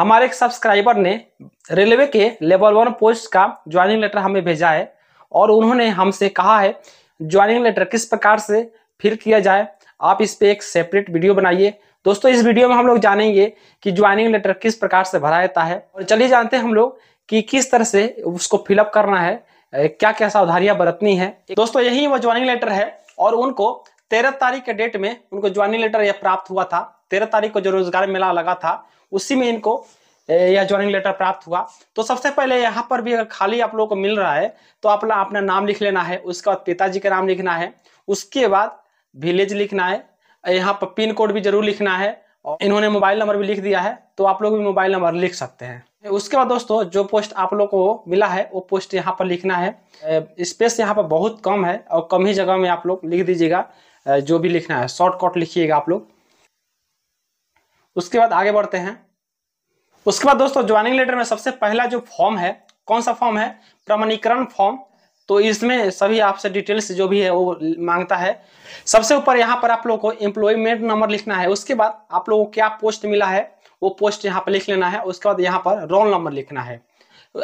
हमारे एक सब्सक्राइबर ने रेलवे के लेवल वन पोस्ट का ज्वाइनिंग लेटर हमें भेजा है और उन्होंने हमसे कहा है ज्वाइनिंग लेटर किस प्रकार से फिल किया जाए आप इस पर एक सेपरेट वीडियो बनाइए दोस्तों इस वीडियो में हम लोग जानेंगे कि ज्वाइनिंग लेटर किस प्रकार से भरा जाता है और चलिए जानते हैं हम लोग कि किस तरह से उसको फिलअप करना है क्या क्या सावधानियां बरतनी है दोस्तों यही वो ज्वाइनिंग लेटर है और उनको तेरह तारीख के डेट में उनको ज्वाइनिंग लेटर यह प्राप्त हुआ था तेरह तारीख को जो रोजगार मेला लगा था उसी में इनको यह ज्वाइनिंग लेटर प्राप्त हुआ तो सबसे पहले यहाँ पर भी अगर खाली आप लोगों को मिल रहा है तो आप अपना नाम लिख लेना है उसके बाद पिताजी का नाम लिखना है उसके बाद विलेज लिखना है यहाँ पर पिन कोड भी जरूर लिखना है और इन्होंने मोबाइल नंबर भी लिख दिया है तो आप लोग भी मोबाइल नंबर लिख सकते हैं उसके बाद दोस्तों जो पोस्ट आप लोग को मिला है वो पोस्ट यहाँ पर लिखना है स्पेस यहाँ पर बहुत कम है और कम ही जगह में आप लोग लिख दीजिएगा जो भी लिखना है शॉर्टकट लिखिएगा आप लोग उसके बाद आगे बढ़ते हैं उसके बाद दोस्तों ज्वाइनिंग लेटर में सबसे पहला जो फॉर्म है कौन सा फॉर्म है प्रमाणीकरण फॉर्म तो इसमें सभी आपसे डिटेल्स जो भी है वो मांगता है सबसे ऊपर यहाँ पर आप लोगों को एम्प्लॉयमेंट नंबर लिखना है उसके बाद आप लोगों को क्या पोस्ट मिला है वो पोस्ट यहाँ पर लिख लेना है उसके बाद यहाँ पर रोल नंबर लिखना है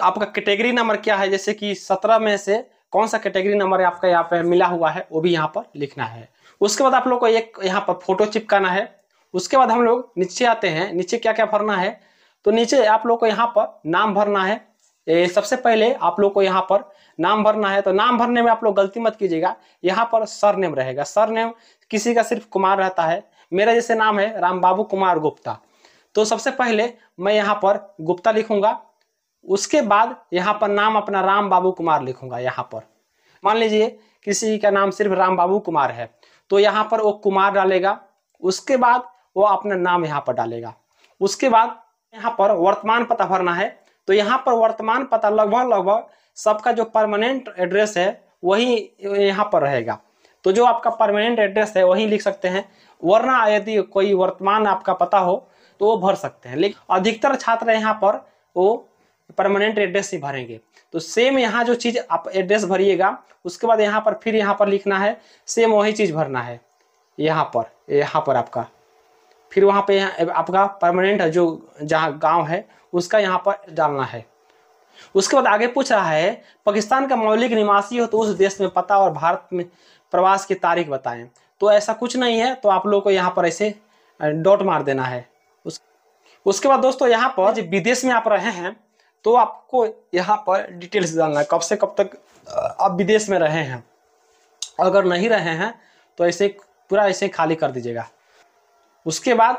आपका कैटेगरी नंबर क्या है जैसे कि सत्रह में से कौन सा कैटेगरी नंबर आपका यहाँ पर मिला हुआ है वो भी यहाँ पर लिखना है उसके बाद आप लोग को एक यहाँ पर फोटो चिपकाना है उसके बाद हम लोग नीचे आते हैं नीचे क्या क्या भरना है तो नीचे आप लोग को यहाँ पर नाम भरना है ए, सबसे पहले आप लोग को यहाँ पर नाम भरना है तो नाम भरने में आप लोग गलती मत कीजिएगा यहाँ पर सर नेम रहेगा सर नेम किसी का सिर्फ कुमार रहता है मेरा जैसे नाम है राम बाबू कुमार गुप्ता तो सबसे पहले मैं यहाँ पर गुप्ता लिखूंगा उसके बाद यहाँ पर नाम अपना राम बाबू कुमार लिखूंगा यहाँ पर मान लीजिए किसी का नाम सिर्फ राम बाबू कुमार है तो यहाँ पर वो कुमार डालेगा उसके बाद वो अपना नाम यहाँ पर डालेगा उसके बाद यहाँ पर वर्तमान पता भरना है तो यहाँ पर वर्तमान पता लगभग लगभग सबका जो परमानेंट एड्रेस है वही यहाँ पर रहेगा तो जो आपका परमानेंट एड्रेस है वही लिख सकते हैं वरना यदि कोई वर्तमान आपका पता हो तो वो भर सकते हैं लेकिन अधिकतर छात्र यहाँ पर वो परमानेंट एड्रेस ही भरेंगे तो सेम यहाँ जो चीज़ आप एड्रेस भरिएगा उसके बाद यहाँ पर फिर यहाँ पर लिखना है सेम वही चीज़ भरना है यहाँ पर यहाँ पर आपका फिर वहाँ पे आपका परमानेंट जो जहाँ गांव है उसका यहाँ पर डालना है उसके बाद आगे पूछ रहा है पाकिस्तान का मौलिक निवासी हो तो उस देश में पता और भारत में प्रवास की तारीख बताएं तो ऐसा कुछ नहीं है तो आप लोगों को यहाँ पर ऐसे डॉट मार देना है उस उसके बाद दोस्तों यहाँ पर जब विदेश में आप रहे हैं तो आपको यहाँ पर डिटेल्स डालना है कब से कब तक आप विदेश में रहे हैं अगर नहीं रहे हैं तो ऐसे पूरा ऐसे खाली कर दीजिएगा उसके बाद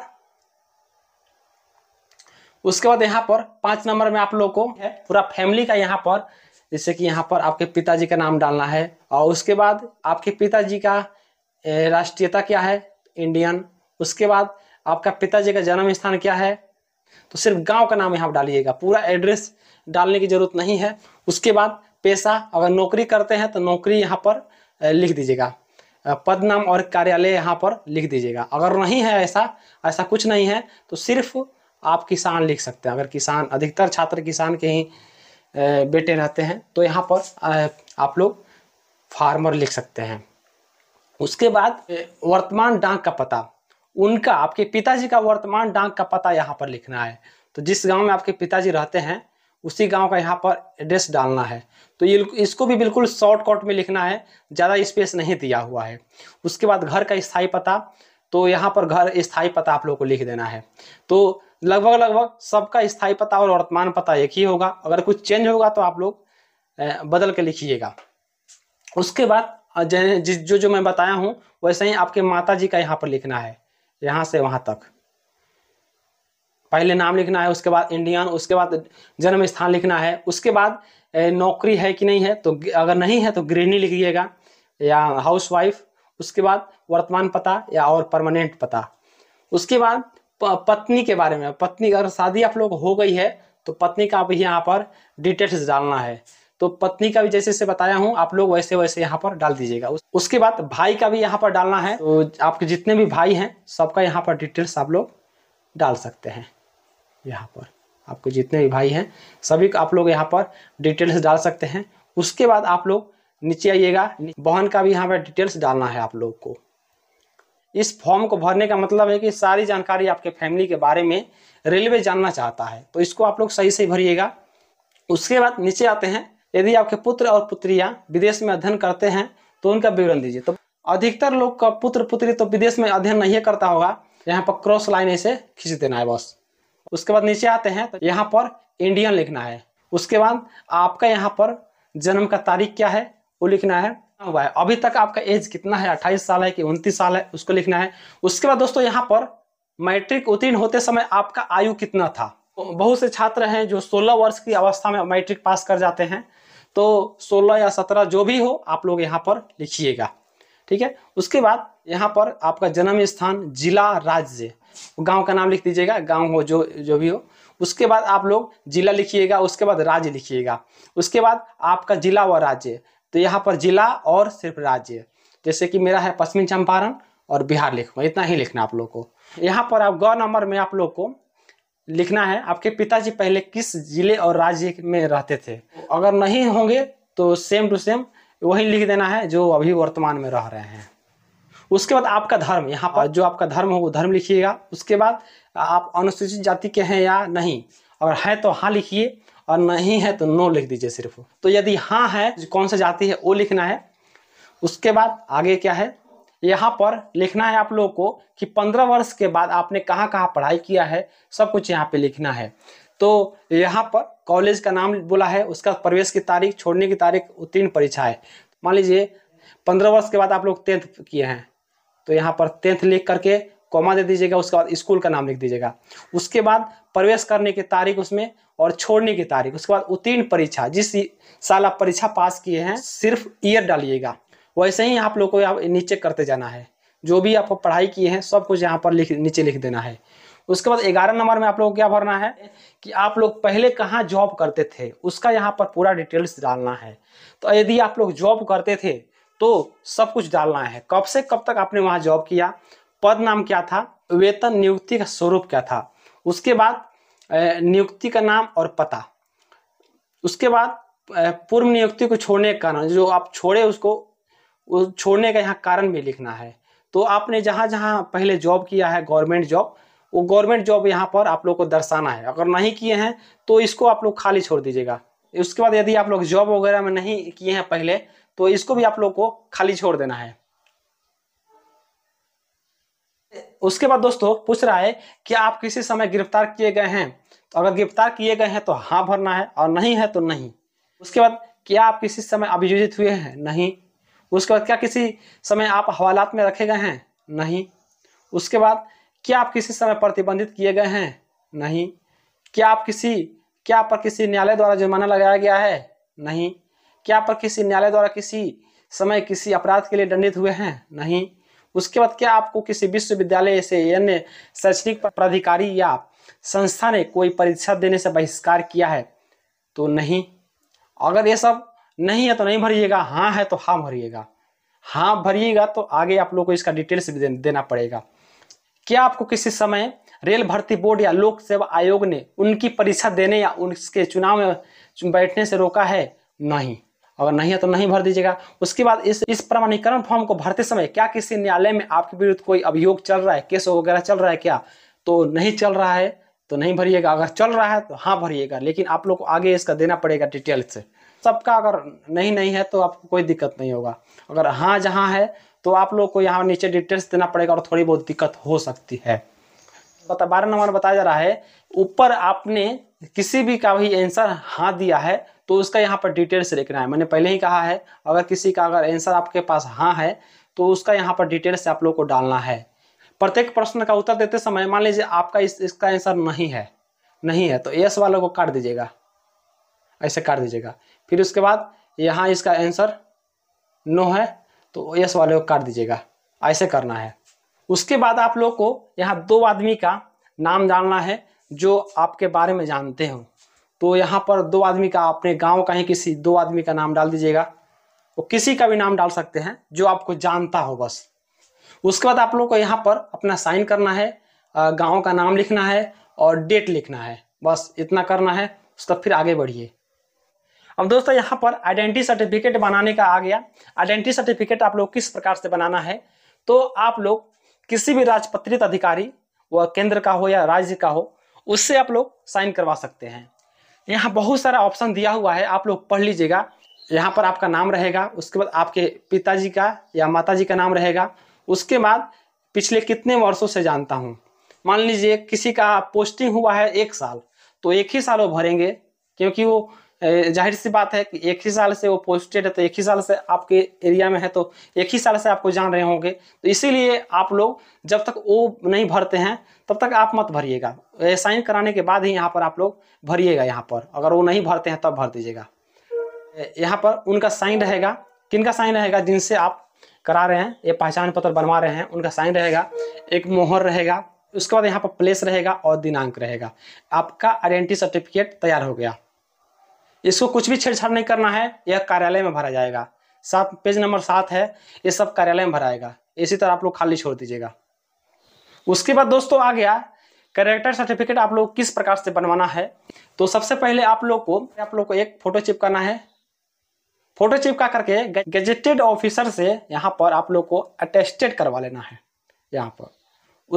उसके बाद यहाँ पर पांच नंबर में आप लोग को पूरा फैमिली का यहाँ पर जैसे कि यहाँ पर आपके पिताजी का नाम डालना है और उसके बाद आपके पिताजी का राष्ट्रीयता क्या है इंडियन उसके बाद आपका पिताजी का जन्म स्थान क्या है तो सिर्फ गांव का नाम यहाँ डालिएगा पूरा एड्रेस डालने की जरूरत नहीं है उसके बाद पैसा अगर नौकरी करते हैं तो नौकरी यहाँ पर लिख दीजिएगा पद नाम और कार्यालय यहाँ पर लिख दीजिएगा अगर नहीं है ऐसा ऐसा कुछ नहीं है तो सिर्फ आप किसान लिख सकते हैं अगर किसान अधिकतर छात्र किसान के ही बेटे रहते हैं तो यहाँ पर आप लोग फार्मर लिख सकते हैं उसके बाद वर्तमान डाक का पता उनका आपके पिताजी का वर्तमान डाक का पता यहाँ पर लिखना है तो जिस गांव में आपके पिताजी रहते हैं उसी गांव का यहाँ पर एड्रेस डालना है तो ये इसको भी बिल्कुल शॉर्टकट में लिखना है ज़्यादा स्पेस नहीं दिया हुआ है उसके बाद घर का स्थायी पता तो यहाँ पर घर स्थाई पता आप लोग को लिख देना है तो लगभग लगभग सबका स्थाई पता और वर्तमान पता एक ही होगा अगर कुछ चेंज होगा तो आप लोग बदल के लिखिएगा उसके बाद जो जो मैं बताया हूँ वैसे ही आपके माता जी का यहाँ पर लिखना है यहाँ से वहाँ तक पहले नाम लिखना है उसके बाद इंडियन उसके बाद जन्म स्थान लिखना है उसके बाद नौकरी है कि नहीं है तो अगर नहीं है तो गृहिणी लिखिएगा या हाउस वाइफ उसके बाद वर्तमान पता या और परमानेंट पता उसके बाद पत्नी के बारे में पत्नी अगर शादी आप लोग हो गई है तो पत्नी का भी यहाँ पर डिटेल्स डालना है तो पत्नी का भी जैसे जैसे बताया हूँ आप लोग वैसे वैसे यहाँ पर डाल दीजिएगा उसके बाद भाई का भी यहाँ पर डालना है तो आपके जितने भी भाई हैं सबका यहाँ पर डिटेल्स आप लोग डाल सकते हैं यहाँ पर आपके जितने भी भाई हैं सभी आप लोग यहाँ पर डिटेल्स डाल सकते हैं उसके बाद आप लोग नीचे आइएगा बहन का भी यहाँ पर डिटेल्स डालना है आप लोग को इस फॉर्म को भरने का मतलब है कि सारी जानकारी आपके फैमिली के बारे में रेलवे जानना चाहता है तो इसको आप लोग सही से भरिएगा उसके बाद नीचे आते हैं यदि आपके पुत्र और पुत्रियां विदेश में अध्ययन करते हैं तो उनका विवरण दीजिए तो अधिकतर लोग का पुत्र पुत्री तो विदेश में अध्ययन नहीं करता होगा यहाँ पर क्रॉस लाइन ऐसे खींच देना है बस उसके बाद नीचे आते हैं तो यहाँ पर इंडियन लिखना है उसके बाद आपका यहाँ पर जन्म का तारीख क्या है वो लिखना है हुआ है अभी तक आपका एज कितना है अट्ठाईस साल है कि उनतीस साल है उसको लिखना है उसके बाद दोस्तों यहाँ पर मैट्रिक उत्तीर्ण होते समय आपका आयु कितना था बहुत से छात्र हैं जो 16 वर्ष की अवस्था में मैट्रिक पास कर जाते हैं तो 16 या 17 जो भी हो आप लोग यहाँ पर लिखिएगा ठीक है उसके बाद यहाँ पर आपका जन्म स्थान जिला राज्य गांव का नाम लिख दीजिएगा गांव हो जो जो भी हो उसके बाद आप लोग जिला लिखिएगा उसके बाद राज्य लिखिएगा उसके बाद आपका जिला व राज्य तो यहाँ पर जिला और सिर्फ राज्य जैसे कि मेरा है पश्चिमी चंपारण और बिहार लिखूँ इतना ही लिखना आप लोग को यहाँ पर आप गौ नंबर में आप लोग को लिखना है आपके पिताजी पहले किस जिले और राज्य में रहते थे अगर नहीं होंगे तो सेम टू सेम वही लिख देना है जो अभी वर्तमान में रह रहे हैं उसके बाद आपका धर्म यहाँ पर हाँ। जो आपका धर्म हो वो धर्म लिखिएगा उसके बाद आप अनुसूचित जाति के हैं या नहीं अगर है तो हाँ लिखिए और नहीं है तो नो लिख दीजिए सिर्फ तो यदि हाँ है कौन सा जाति है वो लिखना है उसके बाद आगे क्या है यहाँ पर लिखना है आप लोगों को कि पंद्रह वर्ष के बाद आपने कहाँ कहाँ पढ़ाई किया है सब कुछ यहाँ पे लिखना है तो यहाँ पर कॉलेज का नाम बोला है उसका प्रवेश की तारीख छोड़ने की तारीख उत्तीर्ण परीक्षा है मान लीजिए पंद्रह वर्ष के बाद आप लोग टेंथ किए हैं तो यहाँ पर टेंथ लिख करके कॉमा दे दीजिएगा उसके बाद स्कूल का नाम लिख दीजिएगा उसके बाद प्रवेश करने की तारीख उसमें और छोड़ने की तारीख उसके बाद उत्तीर्ण परीक्षा जिस साल आप परीक्षा पास किए हैं सिर्फ ईयर डालिएगा वैसे ही आप लोग को यहाँ नीचे करते जाना है जो भी आप पढ़ाई किए हैं सब कुछ यहाँ पर लिख नीचे लिख देना है उसके बाद ग्यारह नंबर में आप लोग को क्या भरना है कि आप लोग पहले कहाँ जॉब करते थे उसका यहाँ पर पूरा डिटेल्स डालना है तो यदि आप लोग जॉब करते थे तो सब कुछ डालना है कब से कब तक आपने वहां जॉब किया पद नाम क्या था वेतन नियुक्ति का स्वरूप क्या था उसके बाद नियुक्ति का नाम और पता उसके बाद पूर्व नियुक्ति को छोड़ने का कारण जो आप छोड़े उसको छोड़ने का यहाँ कारण भी लिखना है तो आपने जहाँ जहाँ पहले जॉब किया है गवर्नमेंट जॉब वो गवर्नमेंट जॉब यहाँ पर आप लोग को दर्शाना है अगर नहीं किए हैं तो इसको आप लोग खाली छोड़ दीजिएगा उसके बाद यदि आप लोग जॉब वगैरह में नहीं किए हैं पहले तो इसको भी आप लोग को खाली छोड़ देना है उसके बाद दोस्तों पूछ रहा है कि आप किसी समय गिरफ्तार किए गए हैं तो अगर गिरफ्तार किए गए हैं तो हाँ भरना है और नहीं है तो नहीं उसके बाद क्या आप किसी समय अभियोजित हुए हैं नहीं उसके बाद क्या किसी समय आप हवालात में रखे गए हैं नहीं उसके बाद क्या आप किसी समय प्रतिबंधित किए गए हैं नहीं क्या आप किसी क्या आप पर किसी न्यायालय द्वारा जुर्माना लगाया गया है नहीं क्या आप किसी न्यायालय द्वारा किसी समय किसी अपराध के लिए दंडित हुए हैं नहीं उसके बाद क्या आपको किसी विश्वविद्यालय से अन्य शैक्षणिक प्राधिकारी या संस्था ने कोई परीक्षा देने से बहिष्कार किया है तो नहीं अगर ये सब नहीं है तो नहीं भरिएगा हाँ है तो हाँ भरिएगा हाँ भरिएगा तो आगे आप लोग को इसका डिटेल्स भी देना पड़ेगा क्या आपको किसी समय रेल भर्ती बोर्ड या लोक सेवा आयोग ने उनकी परीक्षा देने या उनके चुनाव में बैठने से रोका है नहीं अगर नहीं है तो नहीं भर दीजिएगा उसके बाद इस इस प्रमाणीकरण फॉर्म को भरते समय क्या किसी न्यायालय में आपके विरुद्ध कोई अभियोग चल रहा है केस वगैरह चल रहा है क्या तो नहीं चल रहा है तो नहीं भरिएगा अगर चल रहा है तो हाँ भरिएगा लेकिन आप लोग को आगे इसका देना पड़ेगा डिटेल से सबका अगर नहीं नहीं है तो आपको कोई दिक्कत नहीं होगा अगर हाँ जहाँ है तो आप लोग को यहाँ नीचे डिटेल्स देना पड़ेगा और थोड़ी बहुत दिक्कत हो सकती है बारह नंबर बताया जा रहा है ऊपर आपने किसी भी का भी आंसर हाँ दिया है तो उसका यहाँ पर डिटेल्स लिखना है मैंने पहले ही कहा है अगर किसी का अगर आंसर आपके पास हाँ है तो उसका यहाँ पर डिटेल्स से आप लोग को डालना है प्रत्येक प्रश्न का उत्तर देते समय मान लीजिए आपका इस, इसका आंसर नहीं है नहीं है तो यस वालों को काट दीजिएगा ऐसे काट दीजिएगा फिर उसके बाद यहाँ इसका आंसर नो है तो यस वाले को काट दीजिएगा ऐसे करना है उसके बाद आप लोग को यहाँ दो आदमी का नाम डालना है जो आपके बारे में जानते हो तो यहाँ पर दो आदमी का अपने गांव का ही किसी दो आदमी का नाम डाल दीजिएगा वो तो किसी का भी नाम डाल सकते हैं जो आपको जानता हो बस उसके बाद आप लोग को यहाँ पर अपना साइन करना है गाँव का नाम लिखना है और डेट लिखना है बस इतना करना है उसका फिर आगे बढ़िए अब दोस्तों यहाँ पर आइडेंटिटी सर्टिफिकेट बनाने का आ गया आइडेंटिटी सर्टिफिकेट आप लोग किस प्रकार से बनाना है तो आप लोग किसी भी राजपत्रित अधिकारी वह केंद्र का हो या राज्य का हो उससे आप लोग साइन करवा सकते हैं यहाँ बहुत सारा ऑप्शन दिया हुआ है आप लोग पढ़ लीजिएगा यहाँ पर आपका नाम रहेगा उसके बाद आपके पिताजी का या माताजी का नाम रहेगा उसके बाद पिछले कितने वर्षों से जानता हूँ मान लीजिए किसी का पोस्टिंग हुआ है एक साल तो एक ही साल वो भरेंगे क्योंकि वो जाहिर सी बात है कि एक ही साल से वो पोस्टेड है तो एक ही साल से आपके एरिया में है तो एक ही साल से आपको जान रहे होंगे तो इसीलिए आप लोग जब तक वो नहीं भरते हैं तब तक आप मत भरिएगा साइन कराने के बाद ही यहाँ पर आप लोग भरिएगा यहाँ पर अगर वो नहीं भरते हैं तब भर दीजिएगा यहाँ पर उनका साइन रहेगा किन का साइन रहेगा जिनसे आप करा रहे हैं ये पहचान पत्र बनवा रहे हैं उनका साइन रहेगा एक मोहर रहेगा उसके बाद यहाँ पर प्लेस रहेगा और दिनांक रहेगा आपका आइडेंटिटी सर्टिफिकेट तैयार हो गया इसको कुछ भी छेड़छाड़ नहीं करना है यह कार्यालय में भरा जाएगा सात पेज नंबर सात है ये सब कार्यालय में भराएगा इसी तरह आप लोग खाली छोड़ दीजिएगा उसके बाद दोस्तों आ गया करेक्टर सर्टिफिकेट आप लोग किस प्रकार से बनवाना है तो सबसे पहले आप लोग को आप लोग को एक फोटो चिपकाना है फोटो चिपका करके गजेटेड ऑफिसर से यहाँ पर आप लोग को अटेस्टेड करवा लेना है यहाँ पर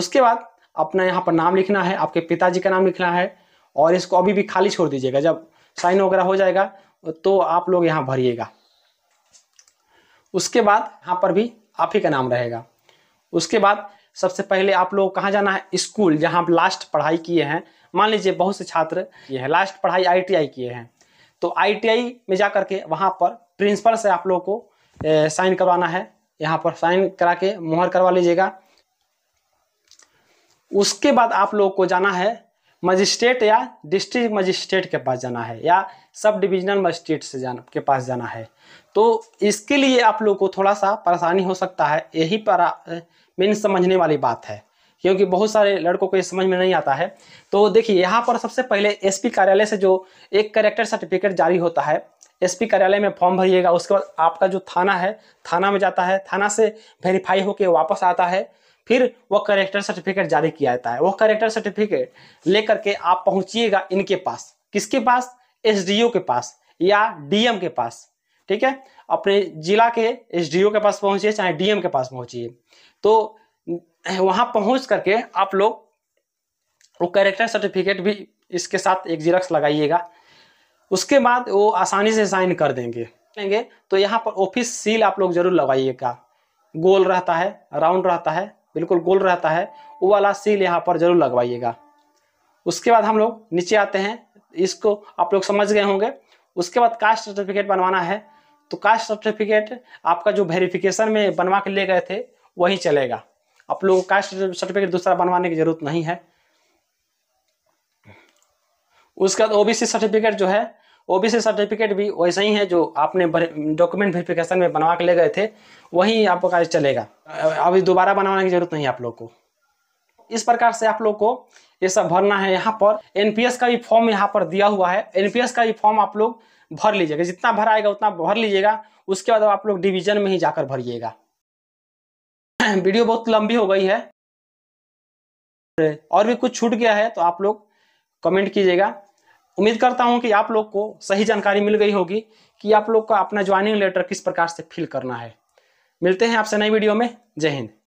उसके बाद अपना यहाँ पर नाम लिखना है आपके पिताजी का नाम लिखना है और इसको अभी भी खाली छोड़ दीजिएगा जब साइन वगैरह हो जाएगा तो आप लोग यहाँ भरिएगा उसके बाद यहाँ पर भी आप ही का नाम रहेगा उसके बाद सबसे पहले आप लोग कहाँ जाना है स्कूल जहाँ आप लास्ट पढ़ाई किए हैं मान लीजिए बहुत से छात्र ये हैं लास्ट पढ़ाई आईटीआई किए हैं तो आईटीआई में जा करके वहाँ पर प्रिंसिपल से आप लोगों को साइन करवाना है यहाँ पर साइन करा के मोहर करवा लीजिएगा उसके बाद आप लोगों को जाना है मजिस्ट्रेट या डिस्ट्रिक्ट मजिस्ट्रेट के पास जाना है या सब डिविजनल मजिस्ट्रेट से जान के पास जाना है तो इसके लिए आप लोग को थोड़ा सा परेशानी हो सकता है यही पर मेन समझने वाली बात है क्योंकि बहुत सारे लड़कों को ये समझ में नहीं आता है तो देखिए यहाँ पर सबसे पहले एसपी कार्यालय से जो एक करेक्टर सर्टिफिकेट जारी होता है एसपी कार्यालय में फॉर्म भरिएगा उसके बाद आपका जो थाना है थाना में जाता है थाना से वेरीफाई होकर वापस आता है फिर वो करेक्टर सर्टिफिकेट जारी किया जाता है वो करेक्टर सर्टिफिकेट लेकर के आप पहुंचिएगा इनके पास किसके पास एस के पास या डीएम के पास ठीक है अपने जिला के एस के पास पहुंचिए चाहे डीएम के पास पहुंचिए तो वहां पहुंच करके आप लोग वो करेक्टर सर्टिफिकेट भी इसके साथ एक जीरक्स लगाइएगा उसके बाद वो आसानी से साइन कर देंगे देंगे तो यहाँ पर ऑफिस सील आप लोग जरूर लगाइएगा गोल रहता है राउंड रहता है बिल्कुल गोल रहता है वो वाला सील यहाँ पर जरूर लगवाइएगा उसके बाद हम लोग नीचे आते हैं इसको आप लोग समझ गए होंगे उसके बाद कास्ट सर्टिफिकेट बनवाना है तो कास्ट सर्टिफिकेट आपका जो वेरिफिकेशन में बनवा के ले गए थे वही चलेगा आप लोगों को कास्ट सर्टिफिकेट दूसरा बनवाने की जरूरत नहीं है उसके बाद ओबीसी सर्टिफिकेट जो है ओबीसी सर्टिफिकेट भी वैसा ही है जो आपने डॉक्यूमेंट वेरिफिकेशन में बनवा के ले गए थे वही आपका चलेगा अभी दोबारा बनवाने की जरूरत नहीं आप लोग को इस प्रकार से आप लोग को ये सब भरना है यहाँ पर एनपीएस का भी फॉर्म यहाँ पर दिया हुआ है एनपीएस का भी फॉर्म आप लोग भर लीजिएगा जितना भर आएगा उतना भर लीजिएगा उसके बाद आप लोग डिवीजन में ही जाकर भरिएगा वीडियो बहुत लंबी हो गई है और भी कुछ छूट गया है तो आप लोग कमेंट कीजिएगा उम्मीद करता हूं कि आप लोग को सही जानकारी मिल गई होगी कि आप लोग का अपना ज्वाइनिंग लेटर किस प्रकार से फिल करना है मिलते हैं आपसे नई वीडियो में जय हिंद